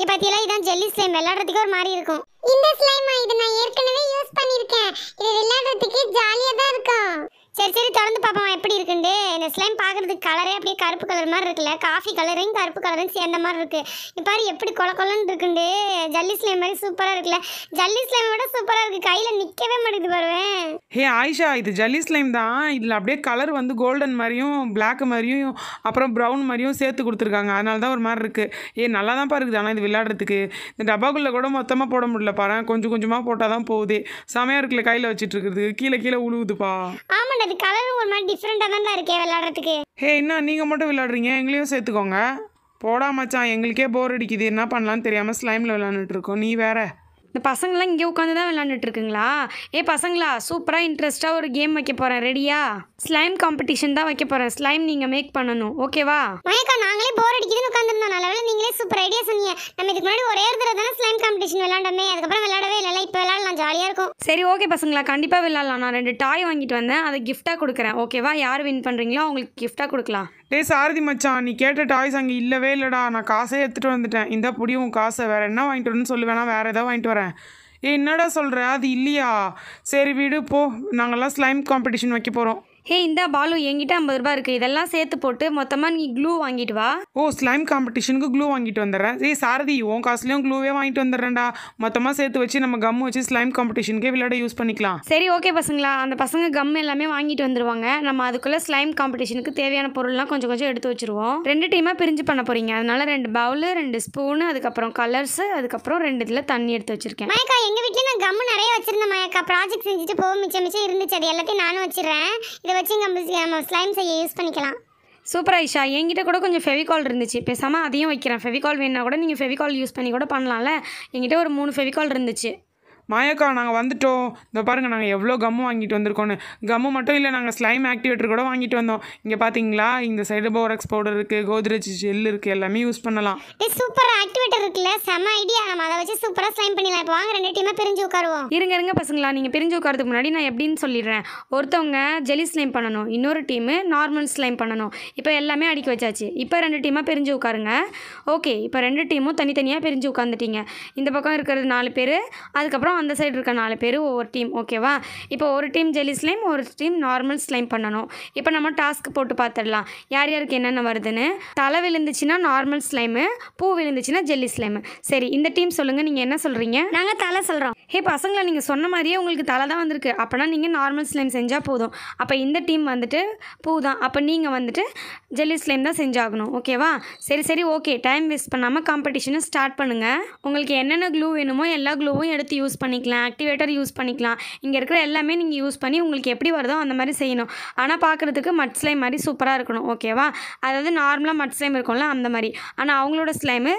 இங்க பாத்தீங்களா இதான் ஜெல்லி ஸ்லைம் விளையாடுறதுக்கு ஒரு மாதிரி இருக்கும் இந்த ஸ்லைமா இது நான் ஏற்கனவே யூஸ் பண்ணிருக்கேன் இது விளையாடுறதுக்கு ஜாலியா தான் இருக்கும் சரி சரி தொடர்ந்து பார்ப்போம் எப்படி இருக்குண்டு இந்த ஸ்லைம் பார்க்குறதுக்கு கலரே அப்படியே கருப்பு கலர் மாதிரி இருக்குல்ல காஃபி கலரையும் கருப்பு கலரும் சேர்ந்த மாதிரி இருக்குது பாரு எப்படி கொல கொலன்னு இருக்குண்டு ஜல்லி ஸ்லைம் மாதிரி சூப்பராக இருக்குல்ல ஜல்லி ஸ்லைம் விட சூப்பராக இருக்குது கையில் நிற்கவே மாட்டேங்குது பாருவேன் ஹே ஆயிஷா இது ஜல்லி ஸ்லைம் தான் இதில் அப்படியே கலர் வந்து கோல்டன் மாதிரியும் பிளாக் மாதிரியும் அப்புறம் ப்ரௌன் மாதிரியும் சேர்த்து கொடுத்துருக்காங்க அதனால தான் ஒரு மாதிரி இருக்குது ஏ நல்லா தான் இருக்குது ஆனால் இது விளையாடுறதுக்கு இந்த டப்பாக்குள்ளே கூட மொத்தமாக போட முடியல பாரு கொஞ்சம் கொஞ்சமாக போட்டால் தான் போகுது சமையல் இருக்குல்ல கையில் வச்சுட்டு இருக்கிறது கீழே கீழே உழுவுதுப்பா அது கலர் ஒரு மாதிரி டிஃப்ரெண்டாக தான் இருக்கே விளாட்றதுக்கு ஹே என்ன நீங்கள் மட்டும் விளாடுறீங்க எங்களையும் சேர்த்துக்கோங்க போடா மச்சான் எங்களுக்கே போர் அடிக்குது என்ன பண்ணலான்னு தெரியாமல் ஸ்லைமில் விளாண்டுட்டு இருக்கோம் நீ வேற இந்த பசங்களாம் இங்கே உட்காந்து தான் விளாண்டுட்ருக்குங்களா ஏ பசங்களா சூப்பராக இன்ட்ரெஸ்ட்டாக ஒரு கேம் வைக்க போகிறேன் ரெடியா ஸ்லைம் காம்படிஷன் தான் வைக்க போகிறேன் ஸ்லைம் நீங்கள் மேக் பண்ணணும் ஓகேவா மயக்கா நாங்களே போர் அடிக்குதுன்னு உட்காந்துருந்தோம் நல்ல நீங்களே சூப்பர் ஐடியா சொன்னீங்க நம்ம இதுக்கு முன்னாடி ஒரே இடத்துல தானே ஸ்லைம் காம்படிஷன் விளாண்டோமே அதுக்கப்புறம் விளாடவே இல்லை இப்போ விளாடலாம் இருக்கும் சரி ஓகே பசங்களா கண்டிப்பாக விளாட்லாம் நான் ரெண்டு டாய் வாங்கிட்டு வந்தேன் அதை கிஃப்டாக கொடுக்குறேன் ஓகேவா யார் வின் பண்ணுறீங்களோ அவங்களுக்கு கிஃப்டாக கொடுக்கலாம் டே சாரதி மச்சான் நீ கேட்ட டாய்ஸ் அங்கே இல்லவே இல்லைடா நான் காசே எடுத்துகிட்டு வந்துட்டேன் இந்த புடியும் காசை வேறு என்ன வாங்கிட்டு வரணும்னு சொல்லுவேனா வேறு ஏதாவது வாங்கிட்டு வரேன் ஏ என்னடா சொல்கிற அது இல்லையா சரி வீடு போ நாங்கள்லாம் ஸ்லைம் காம்படிஷன் வைக்க போகிறோம் ஹே இந்தா பாலு என்கிட்ட ஐம்பது ரூபாய் இருக்குது இதெல்லாம் சேர்த்து போட்டு மொத்தமாக நீ க்ளூ வாங்கிட்டு வா ஓ ஸ்லைம் காம்படிஷனுக்கு க்ளூ வாங்கிட்டு வந்துடுறேன் ஏய் சாரதி உன் காசுலயும் க்ளூவே வாங்கிட்டு வந்துடுறேன்டா மொத்தமாக சேர்த்து வச்சு நம்ம கம் வச்சு ஸ்லைம் காம்படிஷனுக்கே விளையாட யூஸ் பண்ணிக்கலாம் சரி ஓகே பசங்களா அந்த பசங்க கம் எல்லாமே வாங்கிட்டு வந்துருவாங்க நம்ம அதுக்குள்ளே ஸ்லைம் காம்படிஷனுக்கு தேவையான பொருள்லாம் கொஞ்சம் கொஞ்சம் எடுத்து வச்சிருவோம் ரெண்டு டீமாக பிரிஞ்சு பண்ண போகிறீங்க அதனால ரெண்டு பவுலு ரெண்டு ஸ்பூனு அதுக்கப்புறம் கலர்ஸ் அதுக்கப்புறம் ரெண்டு இதுல தண்ணி எடுத்து வச்சுருக்கேன் மயக்கா எங்கள் வீட்டில் நான் கம் நிறைய வச்சுருந்தேன் மயக்கா ப்ராஜெக்ட் செஞ்சுட்டு போக மிச்சம் மிச்சம் இருந்துச்சு அது எல்லாத்தையும் நானும் வச்சிடுறேன் இதை வச்சு நம்ம நம்ம ஸ்லைம் செய்ய யூஸ் பண்ணிக்கலாம் சூப்பர் ஐஷா என்கிட்ட கூட கொஞ்சம் ஃபெவிகால் இருந்துச்சு பேசாமல் அதையும் வைக்கிறேன் ஃபெவிகால் வேணுன்னா கூட நீங்கள் ஃபெவிகால் யூஸ் பண்ணி கூட பண்ணலாம்ல என்கிட்ட ஒரு மூணு ஃபெவிகால் இருந்துச்சு மாயக்கா நாங்கள் வந்துட்டோம் இந்த பாருங்கள் நாங்கள் எவ்வளோ கம்மு வாங்கிட்டு வந்திருக்கோன்னு கம்மு மட்டும் இல்லை நாங்கள் ஸ்லைம் ஆக்டிவேட்டர் கூட வாங்கிட்டு வந்தோம் இங்கே பார்த்தீங்களா இந்த சைடு போரக்ஸ் பவுடர் இருக்குது கோத்ரேஜ் ஜெல் இருக்குது எல்லாமே யூஸ் பண்ணலாம் சூப்பர் ஆக்டிவேட்டர் இருக்குல்ல செம ஐடியா நம்ம அதை வச்சு சூப்பராக ஸ்லைம் பண்ணிடலாம் இப்போ வாங்க ரெண்டு டீமாக பிரிஞ்சு உட்காருவோம் இருங்க இருங்க பசங்களா நீங்கள் பிரிஞ்சு உட்காரதுக்கு முன்னாடி நான் எப்படின்னு சொல்லிடுறேன் ஒருத்தவங்க ஜெலி ஸ்லைம் பண்ணணும் இன்னொரு டீமு நார்மல் ஸ்லைம் பண்ணணும் இப்போ எல்லாமே அடிக்க வச்சாச்சு இப்போ ரெண்டு டீமாக பிரிஞ்சு உட்காருங்க ஓகே இப்போ ரெண்டு டீமும் தனித்தனியாக பிரிஞ்சு உட்காந்துட்டீங்க இந்த பக்கம் இருக்கிறது நாலு பேர் அதுக்கப்புறம் அந்த சைடு இருக்க நாலு பேர் ஒவ்வொரு டீம் ஓகேவா இப்போ ஒரு டீம் ஜெல்லி ஸ்லைம் ஒரு டீம் நார்மல் ஸ்லைம் பண்ணணும் இப்போ நம்ம டாஸ்க் போட்டு பார்த்துடலாம் யார் யாருக்கு என்னென்ன வருதுன்னு தலை விழுந்துச்சுன்னா நார்மல் ஸ்லைமு பூ விழுந்துச்சுன்னா ஜெல்லி ஸ்லைமு சரி இந்த டீம் சொல்லுங்கள் நீங்கள் என்ன சொல்கிறீங்க நாங்கள் தலை சொல்கிறோம் ஹே பசங்களை நீங்கள் சொன்ன மாதிரியே உங்களுக்கு தலை தான் வந்திருக்கு அப்போனா நீங்கள் நார்மல் ஸ்லைம் செஞ்சால் போதும் அப்போ இந்த டீம் வந்துட்டு பூ தான் அப்போ நீங்கள் வந்துட்டு ஜெல்லி ஸ்லைம் தான் செஞ்சாகணும் ஓகேவா சரி சரி ஓகே டைம் வேஸ்ட் பண்ணாமல் காம்படிஷனை ஸ்டார்ட் பண்ணுங்கள் உங்களுக்கு என்னென்ன க்ளூ வேணுமோ எல்லா க்ளூவும் எடுத்து யூஸ் பண்ணிக்கலாம் ஆக்டிவேட்டர் யூஸ் பண்ணிக்கலாம் இங்கே இருக்கிற எல்லாமே நீங்கள் யூஸ் பண்ணி உங்களுக்கு எப்படி வருதோ அந்த மாதிரி செய்யணும் ஆனால் பார்க்குறதுக்கு மட் ஸ்லைம் மாதிரி சூப்பராக இருக்கணும் ஓகேவா அதாவது நார்மலாக மட் ஸ்லைம் இருக்கும்ல அந்த மாதிரி ஆனால் அவங்களோட ஸ்லைமு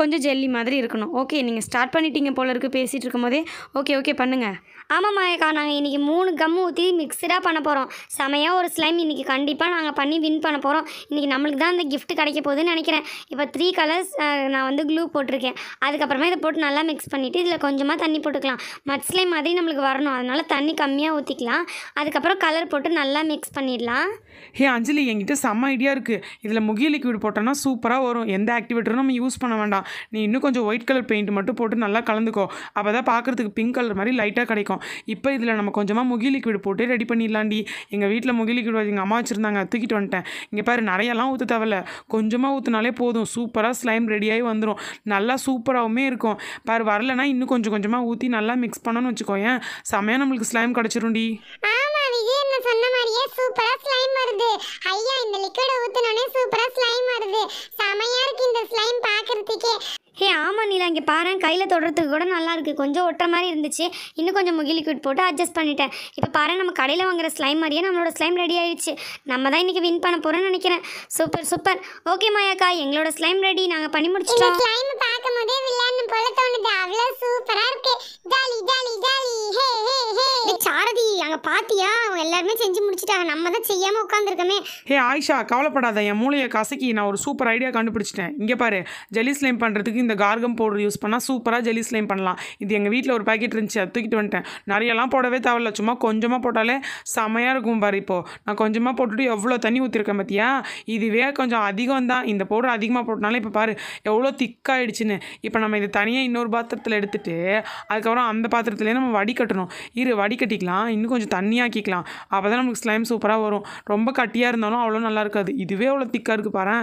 கொஞ்சம் ஜெல்லி மாதிரி இருக்கணும் ஓகே நீங்கள் ஸ்டார்ட் பண்ணிட்டீங்க போல இருக்குது பேசிகிட்டு போதே ஓகே ஓகே பண்ணுங்கள் ஆமாம் மாயக்கா நாங்கள் இன்றைக்கி மூணு கம்மு ஊற்றி மிக்சடாக பண்ண போகிறோம் செமையாக ஒரு ஸ்லைம் இன்றைக்கி கண்டிப்பாக நாங்கள் பண்ணி வின் பண்ண போகிறோம் இன்றைக்கி நம்மளுக்கு தான் அந்த கிஃப்ட் கிடைக்க போகுதுன்னு நினைக்கிறேன் இப்போ த்ரீ கலர்ஸ் நான் வந்து க்ளூ போட்டிருக்கேன் அதுக்கப்புறமா இதை போட்டு நல்லா மிக்ஸ் பண்ணிவிட்டு இதில் கொஞ்சமாக தண்ணி போட்டு போட்டுக்கலாம் மட்ஸ்லை மாதிரி நம்மளுக்கு வரணும் அதனால் தண்ணி கம்மியாக ஊற்றிக்கலாம் அதுக்கப்புறம் கலர் போட்டு நல்லா மிக்ஸ் பண்ணிடலாம் ஹே அஞ்சலி என்கிட்ட செம்ம ஐடியா இருக்குது இதில் முகிய லிக்விட் போட்டோம்னா சூப்பராக வரும் எந்த ஆக்டிவேட்டரும் நம்ம யூஸ் பண்ண வேண்டாம் நீ இன்னும் கொஞ்சம் ஒயிட் கலர் பெயிண்ட் மட்டும் போட்டு நல்லா கலந்துக்கோ அப்போ தான் பார்க்குறதுக்கு பிங்க் கலர் மாதிரி லைட்டாக கிடைக்கும் இப்போ இதில் நம்ம கொஞ்சமாக முகிய லிக்விட் போட்டு ரெடி பண்ணிடலாண்டி எங்கள் வீட்டில் முகிய லிக்விட் எங்கள் அம்மா வச்சுருந்தாங்க தூக்கிட்டு வந்துட்டேன் இங்கே பாரு நிறையெல்லாம் ஊற்ற தேவையில்ல கொஞ்சமாக ஊற்றினாலே போதும் சூப்பராக ஸ்லைம் ரெடியாகி வந்துடும் நல்லா சூப்பராகவுமே இருக்கும் பாரு வரலன்னா இன்னும் கொஞ்சம் கொஞ்சமாக ஊற்றி ஊற்றி நல்லா மிக்ஸ் பண்ணோன்னு வச்சுக்கோயேன் செமையாக நம்மளுக்கு ஸ்லைம் கிடச்சிரும்டி சொன்ன மாதிரியே சூப்பரா ஸ்லைம் வருது ஐயா இந்த லிக்விட ஊத்துனோடனே சூப்பரா ஸ்லைம் வருது செமையா இருக்கு இந்த ஸ்லைம் பாக்குறதுக்கே ஹே ஆமாம் நீலா இங்கே பாரு கையில் தொடுறதுக்கு கூட நல்லா இருக்குது கொஞ்சம் ஒட்டுற மாதிரி இருந்துச்சு இன்னும் கொஞ்சம் முகி லிக்விட் போட்டு அட்ஜஸ்ட் பண்ணிட்டேன் இப்போ பாரு நம்ம கடையில் வாங்குற ஸ்லைம் மாதிரியே நம்மளோட ஸ்லைம் ரெடி ஆயிடுச்சு நம்ம தான் இன்றைக்கி வின் பண்ண போறோம்னு நினைக்கிறேன் சூப்பர் சூப்பர் ஓகே மாயாக்கா எங்களோட ஸ்லைம் ரெடி நாங்கள் பண்ணி முடிச்சிட்டோம் ஸ்லைம் பார்க்கும்போதே விளையாடணும் போல தோணுது அவ்வளோ 赶紧进！அதை நம்ம தான் செய்யாமல் உட்காந்துருக்கமே ஹே ஆயிஷா கவலைப்படாத என் மூளையை கசக்கி நான் ஒரு சூப்பர் ஐடியா கண்டுபிடிச்சிட்டேன் இங்கே பாரு ஜெல்லி ஸ்லைம் பண்ணுறதுக்கு இந்த கார்கம் பவுடர் யூஸ் பண்ணால் சூப்பராக ஜெல்லி ஸ்லைம் பண்ணலாம் இது எங்கள் வீட்டில் ஒரு பேக்கெட் இருந்துச்சு அதை தூக்கிட்டு வந்துட்டேன் நிறையெல்லாம் போடவே தேவையில்ல சும்மா கொஞ்சமாக போட்டாலே செமையாக இருக்கும் பாரு இப்போது நான் கொஞ்சமாக போட்டுட்டு எவ்வளோ தண்ணி ஊற்றிருக்கேன் பார்த்தியா இதுவே கொஞ்சம் அதிகம் தான் இந்த பவுடர் அதிகமாக போட்டனால இப்போ பாரு எவ்வளோ திக்காகிடுச்சின்னு இப்போ நம்ம இது தனியாக இன்னொரு பாத்திரத்தில் எடுத்துகிட்டு அதுக்கப்புறம் அந்த பாத்திரத்துலேயே நம்ம வடிகட்டணும் இரு வடிகட்டிக்கலாம் இன்னும் கொஞ்சம் தண்ணியாக்கிக்கலாம் அப்போ தான் நமக்கு ஸ்லைம்ஸ் சூப்பராக வரும் ரொம்ப கட்டியாக இருந்தாலும் அவ்வளோ நல்லா இருக்காது இதுவே அவ்வளோ திக்காக இருக்குது பாரு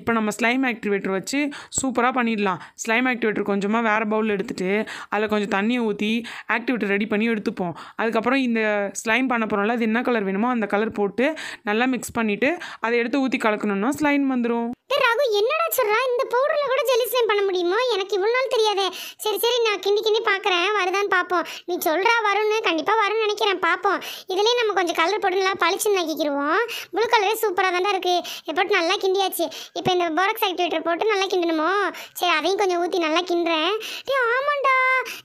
இப்போ நம்ம ஸ்லைம் ஆக்டிவேட்டர் வச்சு சூப்பராக பண்ணிடலாம் ஸ்லைம் ஆக்டிவேட்டர் கொஞ்சமாக வேறு பவுலில் எடுத்துகிட்டு அதில் கொஞ்சம் தண்ணியை ஊற்றி ஆக்டிவேட்டர் ரெடி பண்ணி எடுத்துப்போம் அதுக்கப்புறம் இந்த ஸ்லைம் பண்ண போகிறோம்ல அது என்ன கலர் வேணுமோ அந்த கலர் போட்டு நல்லா மிக்ஸ் பண்ணிவிட்டு அதை எடுத்து ஊற்றி கலக்கணும்னா ஸ்லைம் வந்துடும் ராகு என்னடா சொல்றா இந்த பவுடர்ல கூட ஜெலிசன் பண்ண முடியுமோ எனக்கு இவ்வளோ நாள் தெரியாதே சரி சரி நான் கிண்டி கிண்டி பார்க்குறேன் வருதான்னு பார்ப்போம் நீ சொல்கிறா வரும்னு கண்டிப்பாக வரும்னு நினைக்கிறேன் பார்ப்போம் இதுலேயே நம்ம கொஞ்சம் கலர் போட்டு நல்லா பளிச்சுன்னு நக்கிக்கிடுவோம் ப்ளூ கலரே சூப்பராக தான்டா இருக்குது எப்போட்டு நல்லா கிண்டியாச்சு இப்போ இந்த போரக்ஸ் ஆக்டிவேட்டர் போட்டு நல்லா கிண்டணுமோ சரி அதையும் கொஞ்சம் ஊற்றி நல்லா கிண்டுறேன் டே ஆமாண்டா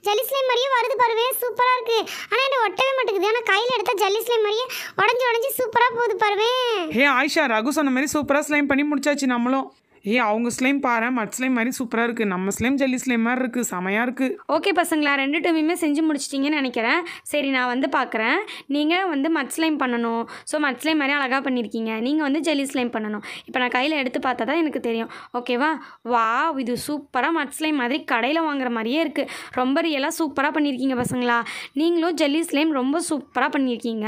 ஜலிஸ்லை மாதிரியே வருது பாருவே சூப்பராக இருக்குது ஆனால் என்ன ஒட்டவே மாட்டேங்குது ஆனால் கையில் எடுத்தால் ஜலிஸ்லை மாதிரியே உடஞ்சி உடஞ்சி சூப்பராக போகுது பாருவே ஹே ஆயிஷா ரகு சொன்ன மாதிரி சூப்பராக ஸ்லைம் பண்ணி முடிச்சாச்சு நம்மளும் ஏ அவங்க ஸ்லைம் பாரு மட் ஸ்லைம் மாதிரி சூப்பராக இருக்குது நம்ம ஸ்லைம் ஜல்லி ஸ்லைம் மாதிரி இருக்குது செமையாக இருக்குது ஓகே பசங்களா ரெண்டு டைமுமே செஞ்சு முடிச்சிட்டிங்கன்னு நினைக்கிறேன் சரி நான் வந்து பார்க்குறேன் நீங்கள் வந்து மட் ஸ்லைம் பண்ணணும் ஸோ மட் ஸ்லைம் மாதிரி அழகாக பண்ணியிருக்கீங்க நீங்கள் வந்து ஜல்லி ஸ்லைம் பண்ணணும் இப்போ நான் கையில் எடுத்து பார்த்தா தான் எனக்கு தெரியும் ஓகேவா வா இது சூப்பராக மட் ஸ்லைம் மாதிரி கடையில் வாங்குற மாதிரியே இருக்குது ரொம்ப ரியலாக சூப்பராக பண்ணியிருக்கீங்க பசங்களா நீங்களும் ஜல்லி ஸ்லைம் ரொம்ப சூப்பராக பண்ணியிருக்கீங்க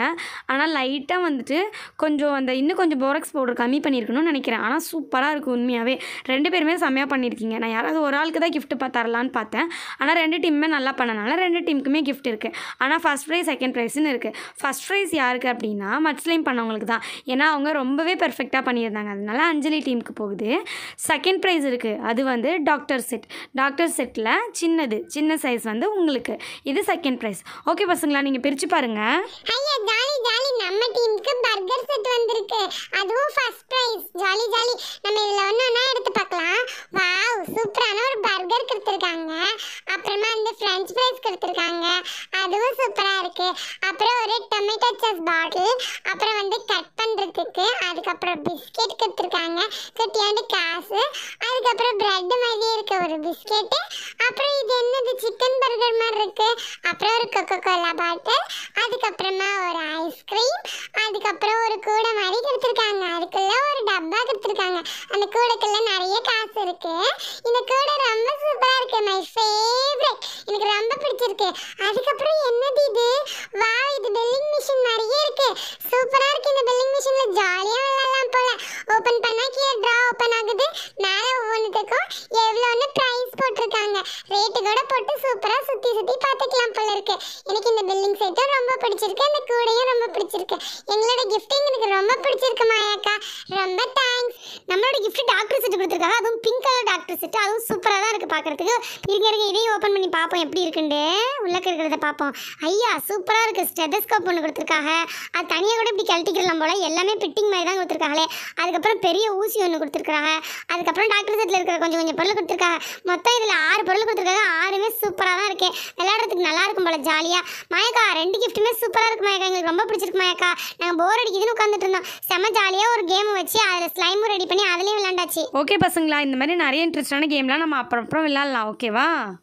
ஆனால் லைட்டாக வந்துட்டு கொஞ்சம் அந்த இன்னும் கொஞ்சம் போரக்ஸ் பவுடர் கம்மி பண்ணியிருக்கணும்னு நினைக்கிறேன் ஆனால் சூப்பராக இருக்குது உண்மையாக செம்மையாகவே ரெண்டு பேருமே செம்மையாக பண்ணியிருக்கீங்க நான் யாராவது ஒரு ஆளுக்கு தான் கிஃப்ட் தரலான்னு பார்த்தேன் ஆனால் ரெண்டு டீமுமே நல்லா பண்ணனால ரெண்டு டீமுக்குமே கிஃப்ட் இருக்குது ஆனால் ஃபஸ்ட் ப்ரைஸ் செகண்ட் ப்ரைஸ்னு இருக்குது ஃபஸ்ட் ப்ரைஸ் யாருக்கு அப்படின்னா மட்ஸ்லைம் பண்ணவங்களுக்கு தான் ஏன்னா அவங்க ரொம்பவே பர்ஃபெக்டாக பண்ணியிருந்தாங்க அதனால அஞ்சலி டீமுக்கு போகுது செகண்ட் ப்ரைஸ் இருக்குது அது வந்து டாக்டர் செட் டாக்டர் செட்டில் சின்னது சின்ன சைஸ் வந்து உங்களுக்கு இது செகண்ட் ப்ரைஸ் ஓகே பசங்களா நீங்கள் பிரித்து பாருங்கள் ஐயா ஜாலி ஜாலி நம்ம டீமுக்கு பர்கர் செட் வந்திருக்கு அதுவும் ஃபர்ஸ்ட் ப்ரைஸ் ஜாலி ஜாலி நம்ம இதுல ஒன்று ஒன்றா எடுத்து பார்க்கலாம் வாவ் சூப்பரான ஒரு பர்கர் கொடுத்துருக்காங்க அப்புறமா இந்த ஃப்ரெஞ்ச் ஃப்ரைஸ் கொடுத்துருக்காங்க அதுவும் சூப்பராக இருக்கு அப்புறம் ஒரு டொமேட்டோ சாஸ் பாட்டில் அப்புறம் வந்து கட் பண்ணுறதுக்கு அதுக்கப்புறம் பிஸ்கெட் கொடுத்துருக்காங்க குட்டியாண்டு காசு அதுக்கப்புறம் ப்ரெட் மாதிரியே இருக்க ஒரு பிஸ்கெட்டு அப்புறம் இது என்னது சிக்கன் பர்கர் மாதிரி இருக்கு அப்புறம் ஒரு கொக்கோ கோலா பாட்டில் அதுக்கப்புறமா ஒரு ஐஸ்கிரீம் அதுக்கப்புறம் ஒரு கூடை மாதிரி கொடுத்துருக்காங்க அதுக்குள்ள ஒரு டப்பா கொடுத்துருக்காங்க அந்த கூடைக்குள்ளே நிறைய காசு இருக்கு இந்த கூடை ரொம்ப சூப்பராக இருக்கு மை எனக்கு ரொம்ப பிடிச்சிருக்கு அதுக்கப்புறம் என்னது இது வா இது பெல்லிங் மிஷின் நிறைய இருக்கு சூப்பரா இருக்கு இந்த பெல்லிங் மிஷின்ல ஜாலியா விளையாடலாம் போல ஓபன் பண்ணா கீழே டிரா ஓபன் ஆகுது மேலே ஒவ்வொன்றுத்துக்கும் போட்டிருக்காங்க ரேட்டு கூட போட்டு சூப்பரா சுத்தி சுத்தி பாத்துக்கலாம் போல இருக்கு எனக்கு இந்த பில்டிங் செட்டும் ரொம்ப பிடிச்சிருக்கு அந்த கூடையும் ரொம்ப பிடிச்சிருக்கு எங்களோட கிஃப்ட் எனக்கு ரொம்ப பிடிச்சிருக்கு மாயாக்கா ரொம்ப தேங்க்ஸ் நம்மளோட கிஃப்ட் டாக்டர் செட் கொடுத்துருக்காங்க அதுவும் பிங்க் கலர் டாக்டர் செட் அதுவும் சூப்பராக தான் இருக்குது பார்க்குறதுக்கு இருங்க இருங்க இதையும் ஓப்பன் பண்ணி பார்ப்போம் எப்படி இருக்குண்டு உள்ளக்க இருக்கிறத பார்ப்போம் ஐயா சூப்பராக இருக்குது ஸ்டெதஸ்கோப் ஒன்று கொடுத்துருக்காங்க அது தனியாக கூட இப்படி கழட்டிக்கலாம் போல் எல்லாமே பிட்டிங் மாதிரி தான் கொடுத்துருக்காங்களே அதுக்கப்புறம் பெரிய ஊசி ஒன்று கொடுத்துருக்காங்க அதுக்கப்புறம் டாக்டர் செட்டில் இருக்கிற கொஞ்சம் கொஞ்சம் பொருள் கொடுத்துருக்காங்க மொத்தம் மொத்தம் இதில் ஆறு பொருள் கொடுத்துருக்காங்க ஆறுமே சூப்பராக தான் இருக்குது விளையாடுறதுக்கு நல்லா இருக்கும் போல ஜாலியாக மயக்கா ரெண்டு கிஃப்ட்டுமே சூப்பராக இருக்கும் மயக்கா எங்களுக்கு ரொம்ப பிடிச்சிருக்கு மயக்கா நாங்கள் போர் அடிக்கிதுன்னு உட்காந்துட்டு இருந்தோம் செம்ம ஜாலியாக ஒரு கேம் வச்சு அதில் ஸ்லைமும் ரெடி பண்ணி அதுலேயும் விளாண்டாச்சு ஓகே பசங்களா இந்த மாதிரி நிறைய இன்ட்ரெஸ்டான கேம்லாம் நம்ம அப்புறம் அப்புறம் விளாட்லாம் ஓகேவா